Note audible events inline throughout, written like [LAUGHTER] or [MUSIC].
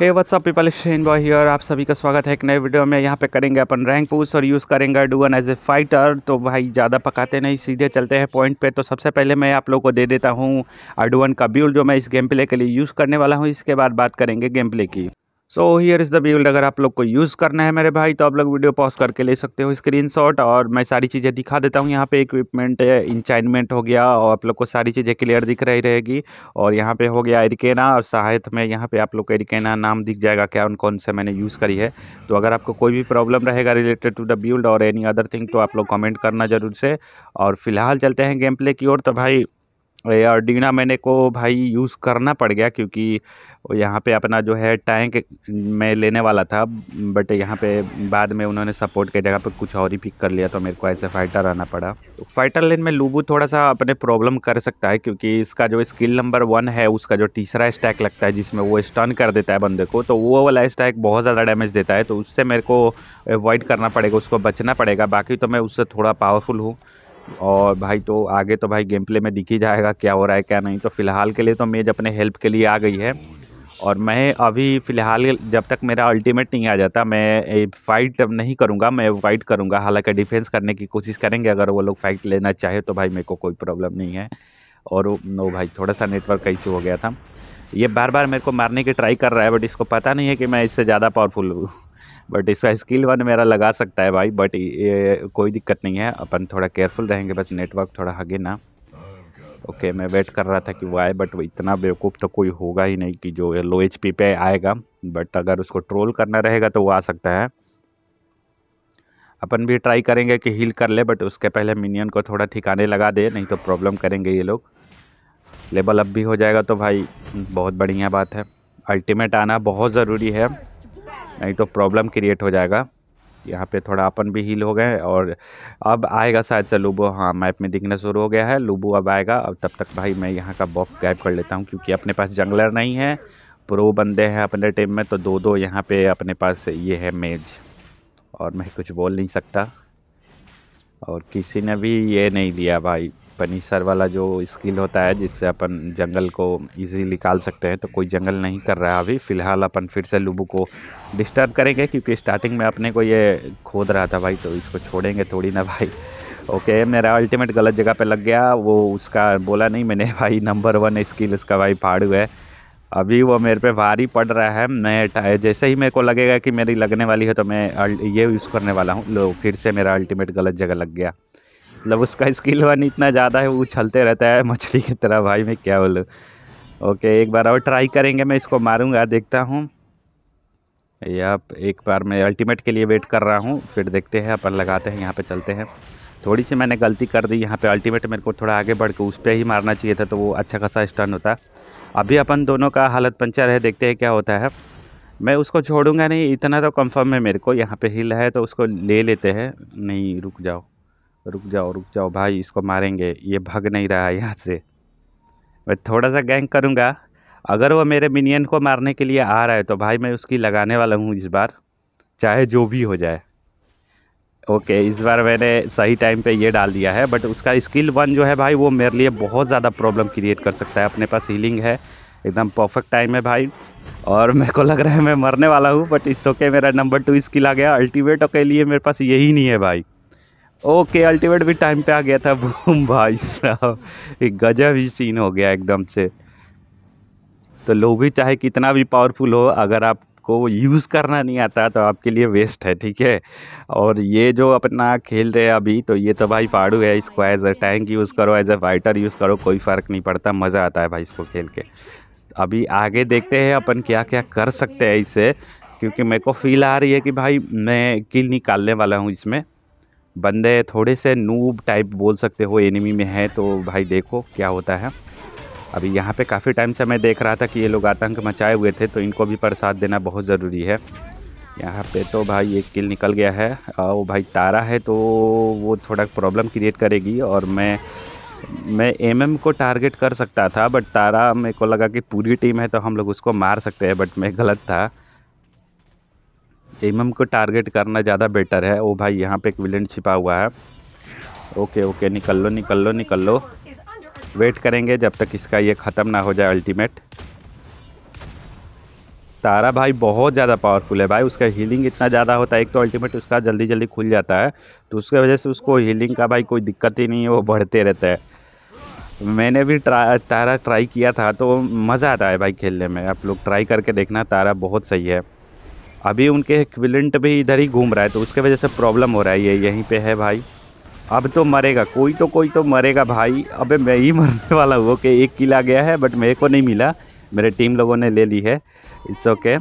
hey what's up people Shane boy here आप सभी का स्वागत है एक नए वीडियो में यहाँ पे करेंगे अपन रैंक पूछ और यूज़ करेंगे डूअन एज ए फाइटर तो भाई ज़्यादा पकाते नहीं सीधे चलते हैं पॉइंट पे तो सबसे पहले मैं आप लोगों को दे देता हूँ अडूअन का ब्यूल जो मैं इस गेम प्ले के लिए यूज़ करने वाला हूँ इसके बाद बात करेंगे गेम प्ले की so here is the build अगर आप लोग को यूज़ करना है मेरे भाई तो आप लोग वीडियो पॉज करके ले सकते हो स्क्रीनशॉट और मैं सारी चीज़ें दिखा देता हूँ यहाँ पे इक्विपमेंट इंचाइनमेंट eh, हो गया और आप लोग को सारी चीज़ें क्लियर दिख रही रहेगी और यहाँ पे हो गया एरिकेना और सहायत में यहाँ पे आप लोग को एरिकेना नाम दिख जाएगा क्या उन कौन से मैंने यूज़ करी है तो अगर आपको कोई भी प्रॉब्लम रहेगा रिलेटेड टू द बिल्ड और एनी अदर थिंग तो आप लोग कॉमेंट करना जरूर से और फिलहाल चलते हैं गेम प्ले की ओर तो भाई और डिगना मैंने को भाई यूज़ करना पड़ गया क्योंकि यहाँ पे अपना जो है टैंक मैं लेने वाला था बट यहाँ पे बाद में उन्होंने सपोर्ट के जगह पे कुछ और ही पिक कर लिया तो मेरे को ऐसे फाइटर आना पड़ा तो फाइटर लेन में लूबू थोड़ा सा अपने प्रॉब्लम कर सकता है क्योंकि इसका जो स्किल नंबर वन है उसका जो तीसरा स्टैक लगता है जिसमें वो स्टन कर देता है बंदे को तो वो वाला स्टैक बहुत ज़्यादा डैमेज देता है तो उससे मेरे को अवॉइड करना पड़ेगा उसको बचना पड़ेगा बाकी तो मैं उससे थोड़ा पावरफुल हूँ और भाई तो आगे तो भाई गेम प्ले में दिख ही जाएगा क्या हो रहा है क्या नहीं तो फ़िलहाल के लिए तो मेज अपने हेल्प के लिए आ गई है और मैं अभी फ़िलहाल जब तक मेरा अल्टीमेट नहीं आ जाता मैं फ़ाइट नहीं करूँगा मैं फाइट करूँगा हालांकि डिफेंस करने की कोशिश करेंगे अगर वो लोग फ़ाइट लेना चाहे तो भाई मेरे को कोई प्रॉब्लम नहीं है और वो भाई थोड़ा सा नेटवर्क कैसे हो गया था ये बार बार मेरे को मारने की ट्राई कर रहा है बट इसको पता नहीं है कि मैं इससे ज़्यादा पावरफुल हूँ बट इसका स्किल वन मेरा लगा सकता है भाई बट ये कोई दिक्कत नहीं है अपन थोड़ा केयरफुल रहेंगे बस नेटवर्क थोड़ा हगे ना ओके okay, मैं वेट कर रहा था कि वो आए बट वो इतना बेवकूफ़ तो कोई होगा ही नहीं कि जो लो एच पे आएगा बट अगर उसको ट्रोल करना रहेगा तो वो आ सकता है अपन भी ट्राई करेंगे कि हील कर ले बट उसके पहले मिनियन को थोड़ा ठिकाने लगा दे नहीं तो प्रॉब्लम करेंगे ये लोग लेवल अप भी हो जाएगा तो भाई बहुत बढ़िया बात है अल्टीमेट आना बहुत ज़रूरी है नहीं तो प्रॉब्लम क्रिएट हो जाएगा यहाँ पे थोड़ा अपन भी हील हो गए और अब आएगा शायद से लूबो हाँ मैप में दिखना शुरू हो गया है लूबो अब आएगा अब तब तक भाई मैं यहाँ का बॉफ गैप कर लेता हूँ क्योंकि अपने पास जंगलर नहीं है प्रो बंदे हैं अपने टीम में तो दो दो यहाँ पे अपने पास ये है मेज और मैं कुछ बोल नहीं सकता और किसी ने भी ये नहीं लिया भाई पनीसर वाला जो स्किल होता है जिससे अपन जंगल को इजीली निकाल सकते हैं तो कोई जंगल नहीं कर रहा अभी फ़िलहाल अपन फिर से लुबू को डिस्टर्ब करेंगे क्योंकि स्टार्टिंग में अपने को ये खोद रहा था भाई तो इसको छोड़ेंगे थोड़ी ना भाई ओके मेरा अल्टीमेट गलत जगह पे लग गया वो उसका बोला नहीं मैंने भाई नंबर वन स्किल उसका भाई फाड़ू है अभी वो मेरे पे भारी पड़ रहा है मैं जैसे ही मेरे को लगेगा कि मेरी लगने वाली है तो मैं ये यूज़ करने वाला हूँ लो फिर से मेरा अल्टीमेट गलत जगह लग गया मतलब उसका स्किल वन इतना ज़्यादा है वो उछलते रहता है मछली की तरह भाई मैं क्या बोलूँ ओके एक बार और ट्राई करेंगे मैं इसको मारूंगा देखता हूँ या एक बार मैं अल्टीमेट के लिए वेट कर रहा हूँ फिर देखते हैं अपन लगाते हैं यहाँ पर चलते हैं थोड़ी सी मैंने गलती कर दी यहाँ पर अल्टीमेट मेरे को थोड़ा आगे बढ़ के उस पर ही मारना चाहिए था तो वो अच्छा खासा स्टन होता अभी अपन दोनों का हालत पंचर है देखते हैं क्या होता है मैं उसको छोड़ूंगा नहीं इतना तो कंफर्म है मेरे को यहाँ पे हिल है तो उसको ले लेते हैं नहीं रुक जाओ रुक जाओ रुक जाओ भाई इसको मारेंगे ये भाग नहीं रहा है यहाँ से मैं थोड़ा सा गैंग करूँगा अगर वो मेरे मिनियन को मारने के लिए आ रहा है तो भाई मैं उसकी लगाने वाला हूँ इस बार चाहे जो भी हो जाए ओके इस बार मैंने सही टाइम पे ये डाल दिया है बट उसका स्किल वन जो है भाई वो मेरे लिए बहुत ज़्यादा प्रॉब्लम क्रिएट कर सकता है अपने पास हीलिंग है एकदम परफेक्ट टाइम है भाई और मेरे को लग रहा है मैं मरने वाला हूँ बट इस ओके मेरा नंबर टू स्किल आ गया अल्टीमेटों के लिए मेरे पास यही नहीं है भाई ओके अल्टीमेट भी टाइम पे आ गया था बूम [LAUGHS] भाई साहब एक गजब ही सीन हो गया एकदम से तो लो भी चाहे कितना भी पावरफुल हो अगर आप को यूज़ करना नहीं आता तो आपके लिए वेस्ट है ठीक है और ये जो अपना खेल रहे हैं अभी तो ये तो भाई फाड़ू है इसको एज अ टैंक यूज़ करो एज अ फाइटर यूज़ करो कोई फ़र्क नहीं पड़ता मज़ा आता है भाई इसको खेल के अभी आगे देखते हैं अपन क्या क्या कर सकते हैं इसे क्योंकि मेरे को फील आ रही है कि भाई मैं किल निकालने वाला हूँ इसमें बंदे थोड़े से नूब टाइप बोल सकते हो एनिमी में है तो भाई देखो क्या होता है अभी यहाँ पे काफ़ी टाइम से मैं देख रहा था कि ये लोग आतंक मचाए हुए थे तो इनको भी प्रसाद देना बहुत ज़रूरी है यहाँ पे तो भाई एक किल निकल गया है वो भाई तारा है तो वो थोड़ा प्रॉब्लम क्रिएट करेगी और मैं मैं एम एम को टारगेट कर सकता था बट तारा मेरे को लगा कि पूरी टीम है तो हम लोग उसको मार सकते हैं बट मैं गलत था एमएम को टारगेट करना ज़्यादा बेटर है ओ भाई यहाँ पे एक विलेंट छिपा हुआ है ओके ओके निकल लो निकल लो निकल लो वेट करेंगे जब तक इसका ये ख़त्म ना हो जाए अल्टीमेट तारा भाई बहुत ज़्यादा पावरफुल है भाई उसका हीलिंग इतना ज़्यादा होता है एक तो अल्टीमेट उसका जल्दी जल्दी खुल जाता है तो उसकी वजह से उसको हीलिंग का भाई कोई दिक्कत ही नहीं है वो बढ़ते रहता है मैंने भी ट्रा, तारा ट्राई किया था तो मज़ा आता है भाई खेलने में आप लोग ट्राई करके देखना तारा बहुत सही है अभी उनके क्विलेंट भी इधर ही घूम रहा है तो उसके वजह से प्रॉब्लम हो रहा है ये यहीं पे है भाई अब तो मरेगा कोई तो कोई तो मरेगा भाई अबे मैं ही मरने वाला हूँ कि एक किला गया है बट मेरे को नहीं मिला मेरे टीम लोगों ने ले ली है इट्स ओके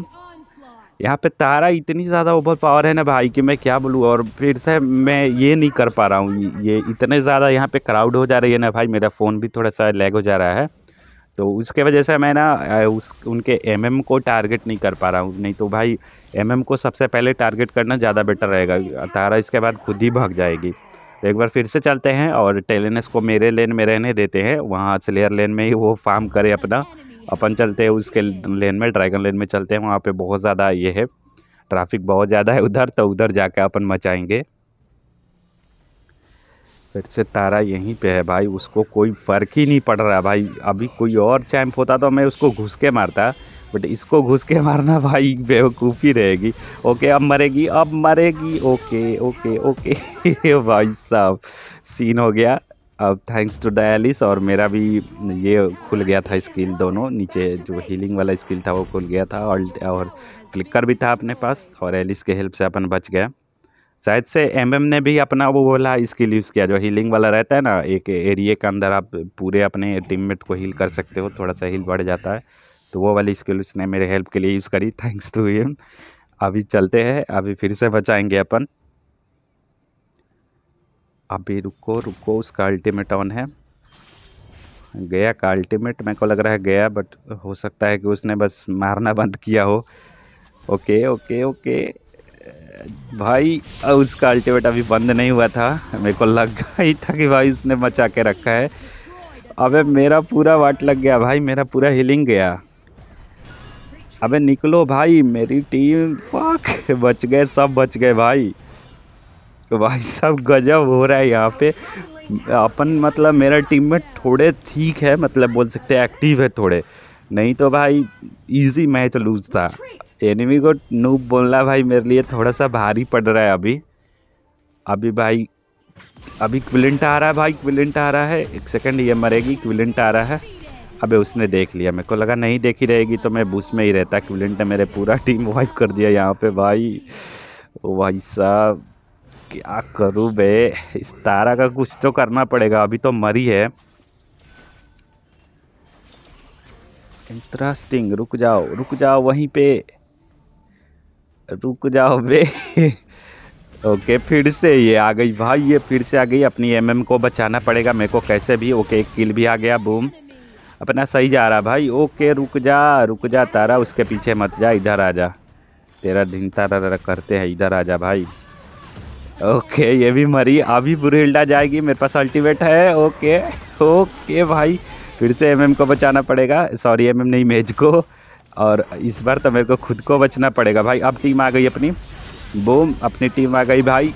यहाँ पे तारा इतनी ज़्यादा ओवर पावर है ना भाई कि मैं क्या बोलूँ और फिर से मैं ये नहीं कर पा रहा हूँ ये इतने ज़्यादा यहाँ पे क्राउड हो जा रही है ना भाई मेरा फ़ोन भी थोड़ा सा लैग हो जा रहा है तो उसके वजह से मैं ना उस उनके एमएम को टारगेट नहीं कर पा रहा हूँ नहीं तो भाई एम को सबसे पहले टारगेट करना ज़्यादा बेटर रहेगा तारा इसके बाद खुद ही भाग जाएगी तो एक बार फिर से चलते हैं और टेलेनस को मेरे लेन में रहने देते हैं वहाँ स्लेयर लेन में ही वो फार्म करे अपना अपन चलते हैं उसके लेन में ड्रैगन लेन में चलते हैं वहाँ पे बहुत ज़्यादा ये है ट्रैफिक बहुत ज़्यादा है उधर तो उधर जाके अपन मचाएंगे फिर से तारा यहीं पे है भाई उसको कोई फ़र्क ही नहीं पड़ रहा भाई अभी कोई और चैम्प होता तो मैं उसको घुस के मारता बट इसको घुस के मारना भाई बेवकूफ़ी रहेगी ओके अब मरेगी अब मरेगी ओके ओके ओके [LAUGHS] भाई साहब सीन हो गया अब थैंक्स टू डायलिस और मेरा भी ये खुल गया था स्किल दोनों नीचे जो हीलिंग वाला स्किल था वो खुल गया था और और फ्लिकर भी था अपने पास और एलिस के हेल्प से अपन बच गया शायद से एम एम ने भी अपना वो बोला स्किल यूज़ किया जो हीलिंग वाला रहता है ना एक एरिए के अंदर आप पूरे अपने टीममेट को हील कर सकते हो थोड़ा सा हील बढ़ जाता है तो वो वाली स्किल उसने मेरे हेल्प के लिए यूज़ करी थैंक्स टू हिम अभी चलते हैं अभी फिर से बचाएंगे अपन अभी रुको रुको उसका अल्टीमेट ऑन है गया का अल्टीमेट मेरे को लग रहा है गया बट हो सकता है कि उसने बस मारना बंद किया हो ओके ओके ओके भाई उसका अल्टीमेट अभी बंद नहीं हुआ था मेरे को लगा [LAUGHS] ही था कि भाई उसने मचा के रखा है अबे मेरा पूरा वाट लग गया भाई मेरा पूरा हीलिंग गया अबे निकलो भाई मेरी टीम फक बच गए सब बच गए भाई तो भाई सब गजब हो रहा है यहाँ पे अपन मतलब मेरा टीम में थोड़े ठीक है मतलब बोल सकते हैं एक्टिव है थोड़े नहीं तो भाई इजी मैच लूज था एनिमी को नूब बोलना भाई मेरे लिए थोड़ा सा भारी पड़ रहा है अभी अभी भाई अभी क्विलेंट आ रहा है भाई क्विलेंट आ रहा है एक सेकंड ये मरेगी क्विलेंट आ रहा है अबे उसने देख लिया मेरे को लगा नहीं देखी रहेगी तो मैं बूस में ही रहता क्विलेंट ने मेरे पूरा टीम वाइप कर दिया यहाँ पे भाई भाई साहब क्या करूँ बे इस तारा का कुछ तो करना पड़ेगा अभी तो मरी है इंटरेस्टिंग रुक जाओ रुक जाओ वहीं पे रुक जाओ बे ओके फिर से ये आ गई भाई ये फिर से आ गई अपनी एमएम को बचाना पड़ेगा मेरे को कैसे भी ओके एक किल भी आ गया बूम अपना सही जा रहा भाई ओके रुक जा रुक जा तारा उसके पीछे मत जा इधर आ जा तेरा दिन तारा करते हैं इधर आ जा भाई ओके ये भी मरी अभी बुरी हिल्डा जाएगी मेरे पास अल्टीमेट है ओके ओके भाई फिर से एमएम को बचाना पड़ेगा सॉरी एमएम नहीं मेज को और इस बार तो मेरे को खुद को बचना पड़ेगा भाई अब टीम आ गई अपनी बूम अपनी टीम आ गई भाई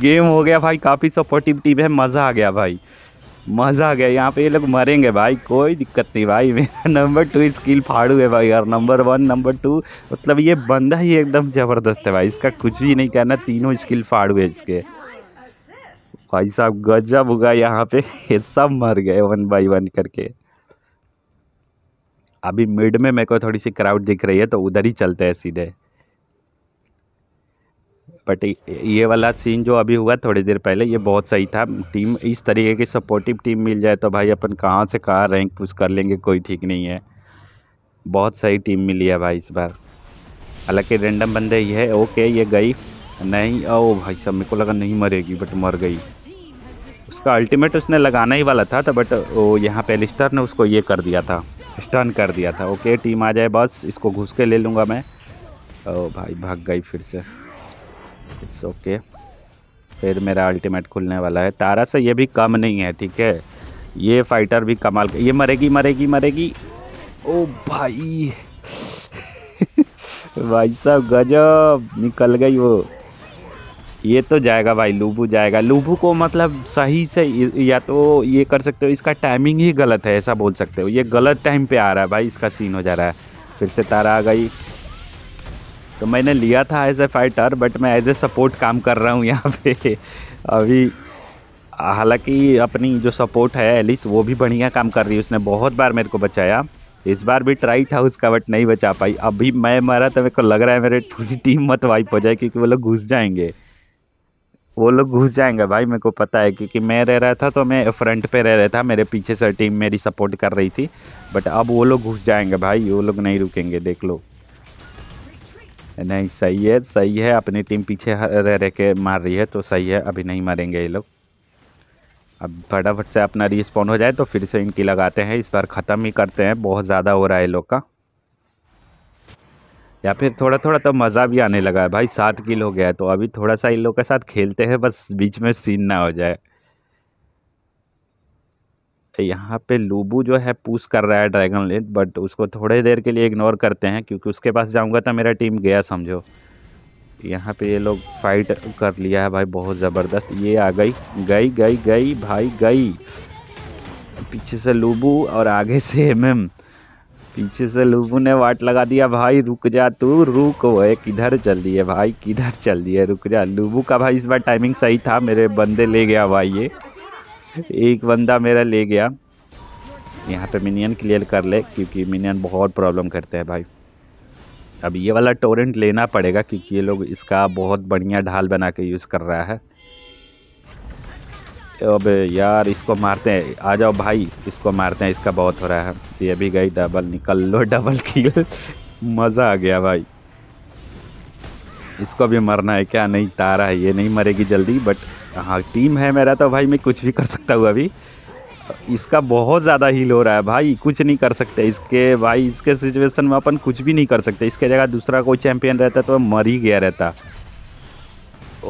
गेम [LAUGHS] हो गया भाई काफ़ी सपोर्टिव टीम है मज़ा आ गया भाई मज़ा आ गया यहाँ पे ये लोग मरेंगे भाई कोई दिक्कत नहीं भाई मेरा नंबर टू स्किल फाड़ू है भाई यार नंबर वन नंबर टू मतलब ये बंदा ही एकदम ज़बरदस्त है भाई इसका कुछ भी नहीं कहना तीनों स्किल फाड़ू है इसके भाई साहब गजब होगा यहाँ पे ये सब मर गए वन बाई वन करके अभी मिड में मेरे को थोड़ी सी क्राउड दिख रही है तो उधर ही चलते हैं सीधे बट ये वाला सीन जो अभी हुआ थोड़ी देर पहले ये बहुत सही था टीम इस तरीके की सपोर्टिव टीम मिल जाए तो भाई अपन कहाँ से कहाँ रैंक पुश कर लेंगे कोई ठीक नहीं है बहुत सही टीम मिली है भाई इस बार हालांकि रेंडम बंदे ही है ओके ये गई नहीं ओ भाई सब मेरे को लगा नहीं मरेगी बट मर गई उसका अल्टीमेट उसने लगाना ही वाला था तो बट वो यहाँ पे एलिस्टर ने उसको ये कर दिया था स्टर्न कर दिया था ओके टीम आ जाए बस इसको घुस के ले लूँगा मैं ओ भाई भाग गई फिर से इट्स ओके फिर मेरा अल्टीमेट खुलने वाला है तारा से ये भी कम नहीं है ठीक है ये फाइटर भी कमाल ये मरेगी मरेगी मरेगी ओ भाई [LAUGHS] भाई साहब गजब निकल गई वो ये तो जाएगा भाई लूबू जाएगा लूबू को मतलब सही से या तो ये कर सकते हो इसका टाइमिंग ही गलत है ऐसा बोल सकते हो ये गलत टाइम पे आ रहा है भाई इसका सीन हो जा रहा है फिर से तारा आ गई तो मैंने लिया था एज ए फाइटर बट मैं एज ए सपोर्ट काम कर रहा हूँ यहाँ पे अभी हालांकि अपनी जो सपोर्ट है एलिस वो भी बढ़िया काम कर रही है उसने बहुत बार मेरे को बचाया इस बार भी ट्राई था उसका बट नहीं बचा पाई अभी मैं मारा तो मेरे को लग रहा है मेरे पूरी टीम मत वाइप हो जाए क्योंकि वो लोग घुस जाएंगे वो लोग घुस जाएंगे भाई मेरे को पता है क्योंकि मैं रह रहा था तो मैं फ्रंट पे रह रहा था मेरे पीछे से टीम मेरी सपोर्ट कर रही थी बट अब वो लोग घुस जाएंगे भाई वो लोग नहीं रुकेंगे देख लो नहीं सही है सही है अपनी टीम पीछे रह रह के मार रही है तो सही है अभी नहीं मारेंगे ये लोग अब फटाफट से अपना रिस्पॉन्ड हो जाए तो फिर से इनकी लगाते हैं इस बार ख़त्म ही करते हैं बहुत ज़्यादा हो रहा है लोग का या फिर थोड़ा थोड़ा तो मज़ा भी आने लगा है भाई सात किल हो गया है तो अभी थोड़ा सा इन लोग के साथ खेलते हैं बस बीच में सीन ना हो जाए यहाँ पे लूबू जो है पूछ कर रहा है ड्रैगन लेट बट उसको थोड़े देर के लिए इग्नोर करते हैं क्योंकि उसके पास जाऊँगा तो मेरा टीम गया समझो यहाँ पे ये लोग फाइट कर लिया है भाई बहुत ज़बरदस्त ये आ गई गई गई गई भाई गई पीछे से लूबू और आगे से एम एम पीछे से लूबू ने वाट लगा दिया भाई रुक जा तू रुक वो किधर चल दिए भाई किधर चल दिए रुक जा लूबू का भाई इस बार टाइमिंग सही था मेरे बंदे ले गया भाई ये एक बंदा मेरा ले गया यहाँ पे मिनियन क्लियर कर ले क्योंकि मिनियन बहुत प्रॉब्लम करते हैं भाई अब ये वाला टोरेंट लेना पड़ेगा क्योंकि ये लोग इसका बहुत बढ़िया ढाल बना के यूज़ कर रहा है अब यार इसको मारते हैं आ जाओ भाई इसको मारते हैं इसका बहुत हो रहा है ये भी गई डबल निकल लो डबल की मज़ा आ गया भाई इसको भी मरना है क्या नहीं तारा है ये नहीं मरेगी जल्दी बट हाँ टीम है मेरा तो भाई मैं कुछ भी कर सकता हूँ अभी इसका बहुत ज़्यादा हील हो रहा है भाई कुछ नहीं कर सकते इसके भाई इसके सिचुएशन में अपन कुछ भी नहीं कर सकते इसके जगह दूसरा कोई चैंपियन रहता तो मर ही गया रहता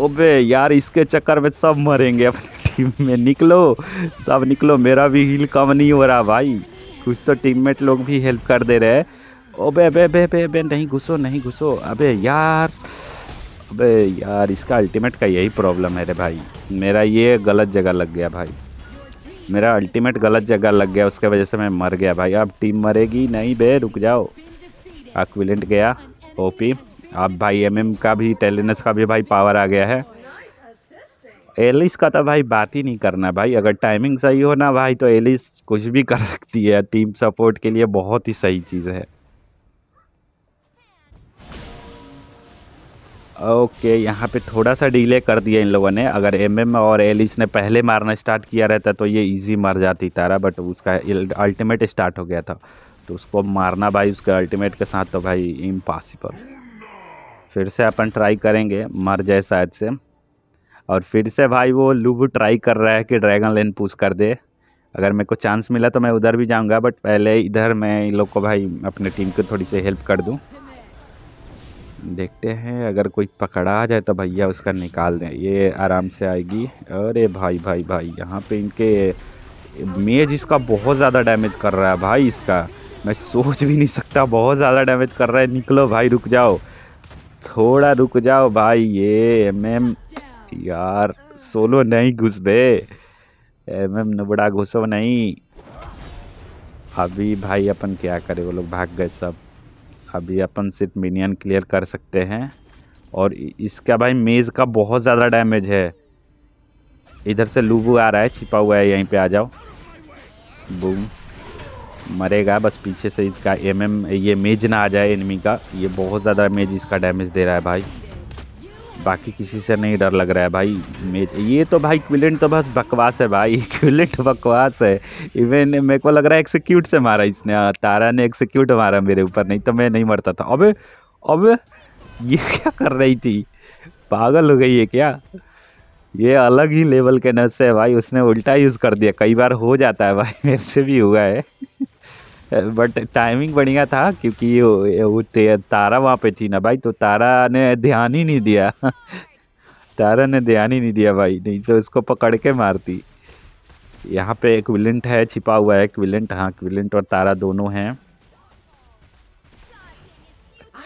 ओबे यार इसके चक्कर में सब मरेंगे अपनी टीम [LAUGHS] में निकलो सब निकलो मेरा भी हील कम नहीं हो रहा भाई कुछ तो टीम लोग भी हेल्प कर दे रहे हैं ओबे बे बे बे बे नहीं घुसो नहीं घुसो अबे यार अबे यार इसका अल्टीमेट का यही प्रॉब्लम है रे भाई मेरा ये गलत जगह लग गया भाई मेरा अल्टीमेट गलत जगह लग गया उसके वजह से मैं मर गया भाई अब टीम मरेगी नहीं बे रुक जाओ एक्विलेंट गया ओपी अब भाई एमएम का भी टेलिनस का भी भाई पावर आ गया है एलिस का तो भाई बात ही नहीं करना भाई अगर टाइमिंग सही हो ना भाई तो एलिस कुछ भी कर सकती है टीम सपोर्ट के लिए बहुत ही सही चीज़ है ओके यहाँ पे थोड़ा सा डिले कर दिया इन लोगों ने अगर एमएम और एलिस ने पहले मारना स्टार्ट किया रहता तो ये इजी मर जाती तारा बट उसका अल्टीमेट स्टार्ट हो गया था तो उसको मारना भाई उसके अल्टीमेट के साथ तो भाई इम्पॉसिबल फिर से अपन ट्राई करेंगे मर जाए शायद से और फिर से भाई वो लुभ ट्राई कर रहा है कि ड्रैगन लेन पूछ कर दे अगर मेरे को चांस मिला तो मैं उधर भी जाऊंगा बट पहले इधर मैं इन लोग को भाई अपने टीम को थोड़ी सी हेल्प कर दूँ देखते हैं अगर कोई पकड़ा आ जाए तो भैया उसका निकाल दें ये आराम से आएगी अरे भाई भाई भाई यहाँ पे इनके मेज इसका बहुत ज़्यादा डैमेज कर रहा है भाई इसका मैं सोच भी नहीं सकता बहुत ज़्यादा डैमेज कर रहा है निकलो भाई रुक जाओ थोड़ा रुक जाओ भाई ये एम एम यार सोलो नहीं घुस बे एम एम नबड़ा घुसो नहीं अभी भाई अपन क्या करे वो लोग भाग गए सब अभी अपन सिर्फ मिनियन क्लियर कर सकते हैं और इसका भाई मेज़ का बहुत ज़्यादा डैमेज है इधर से लूबू आ रहा है छिपा हुआ है यहीं पे आ जाओ बूम मरेगा बस पीछे से इसका एम एम ये मेज ना आ जाए एनमी का ये बहुत ज़्यादा मेज इसका डैमेज दे रहा है भाई बाकी किसी से नहीं डर लग रहा है भाई ये तो भाई क्विलेंट तो बस बकवास है भाई [LAUGHS] क्विलेंट बकवास है इवन मेरे को लग रहा है एक्सिक्यूट से मारा इसने हाँ, तारा ने एक्सिक्यूट मारा मेरे ऊपर नहीं तो मैं नहीं मरता था अबे अबे ये [LAUGHS] क्या कर रही थी पागल हो गई है क्या ये अलग ही लेवल के नस है भाई उसने उल्टा यूज़ कर दिया कई बार हो जाता है भाई [LAUGHS] मेरे से भी हुआ है बट टाइमिंग बढ़िया था क्योंकि वो तारा वहाँ पे थी ना भाई तो तारा ने ध्यान ही नहीं दिया [LAUGHS] तारा ने ध्यान ही नहीं दिया भाई नहीं तो इसको पकड़ के मारती यहाँ पे एक विलेंट है छिपा हुआ है विलेंट हाँ विलेंट और तारा दोनों हैं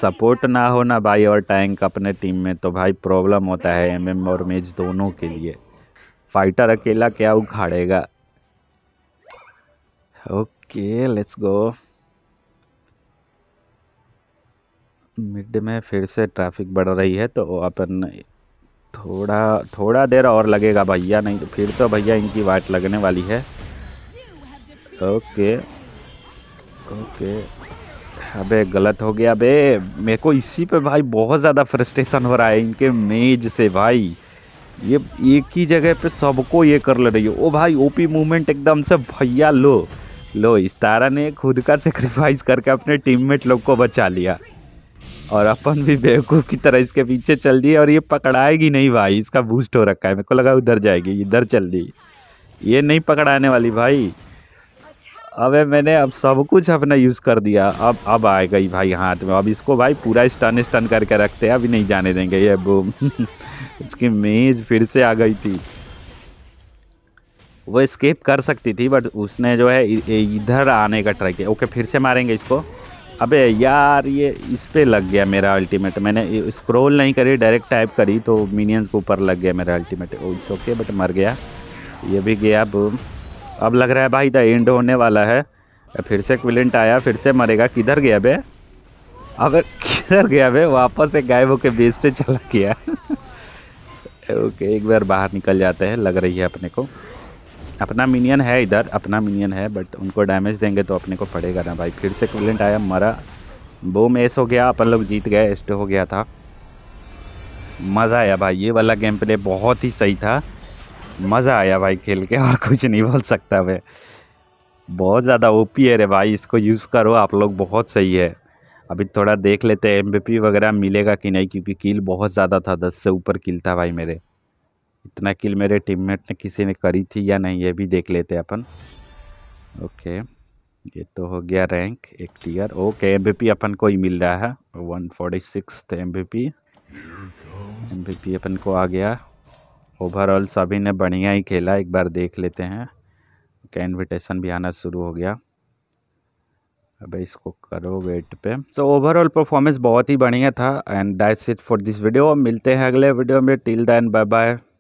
सपोर्ट ना हो ना भाई और टैंक अपने टीम में तो भाई प्रॉब्लम होता है एमएम और मेज दोनों के लिए फाइटर अकेला क्या उखाड़ेगा okay okay let's go mid में फिर से ट्रैफिक बढ़ रही है तो अपन थोड़ा थोड़ा देर और लगेगा भैया नहीं तो फिर तो भैया इनकी वाट लगने वाली है ओके ओके अबे गलत हो गया अबे मेरे को इसी पे भाई बहुत ज़्यादा फ्रस्ट्रेशन हो रहा है इनके मेज से भाई ये एक ही जगह पे सबको ये कर ले रही है ओ भाई ओपी मूवमेंट एकदम से भैया लो लो इस तारा ने खुद का सेक्रीफाइस करके अपने टीममेट लोग को बचा लिया और अपन भी बेवकूफ़ की तरह इसके पीछे चल दिए और ये पकड़ाएगी नहीं भाई इसका बूस्ट हो रखा है मेरे को लगा उधर जाएगी इधर चल दी ये नहीं पकड़ाने वाली भाई अबे मैंने अब सब कुछ अपना यूज़ कर दिया अब अब आ गई भाई हाथ में अब इसको भाई पूरा स्टन स्टन करके रखते हैं अभी नहीं जाने देंगे ये बूम [LAUGHS] इसकी मेज़ फिर से आ गई थी वो स्केप कर सकती थी बट उसने जो है इधर आने का ट्राई किया ओके फिर से मारेंगे इसको अबे यार ये इस पर लग गया मेरा अल्टीमेट मैंने स्क्रॉल नहीं करी डायरेक्ट टाइप करी तो मिनियंस के ऊपर लग गया मेरा अल्टीमेट इट्स ओके बट मर गया ये भी गया अब अब लग रहा है भाई द एंड होने वाला है फिर से क्विलेंट आया फिर से मरेगा किधर गया बे अब किधर गया बे वापस एक गायब होकर बेस पे चला गया ओके [LAUGHS] एक बार बाहर निकल जाते हैं लग रही है अपने को अपना मिनियन है इधर अपना मिनियन है बट उनको डैमेज देंगे तो अपने को पड़ेगा ना भाई फिर से कुलेंट आया मरा बोम एस हो गया अपन लोग जीत गए एस्ट हो गया था मज़ा आया भाई ये वाला गेम प्ले बहुत ही सही था मज़ा आया भाई खेल के और कुछ नहीं बोल सकता मैं बहुत ज़्यादा ओपी है रे भाई इसको यूज़ करो आप लोग बहुत सही है अभी थोड़ा देख लेते हैं एम वगैरह मिलेगा कि नहीं क्योंकि कील बहुत ज़्यादा था दस से ऊपर कील था भाई मेरे इतना किल मेरे टीममेट ने किसी ने करी थी या नहीं ये भी देख लेते अपन ओके ये तो हो गया रैंक एक टीयर ओके एम अपन को ही मिल रहा है one forty six B P अपन को आ गया ओवरऑल सभी ने बढ़िया ही खेला एक बार देख लेते हैं ओके इन्विटेशन भी आना शुरू हो गया अबे इसको करो वेट पे सो ओवरऑल परफॉर्मेंस बहुत ही बढ़िया था and that's it for this video मिलते हैं अगले वीडियो में टिल दैन बाय बाय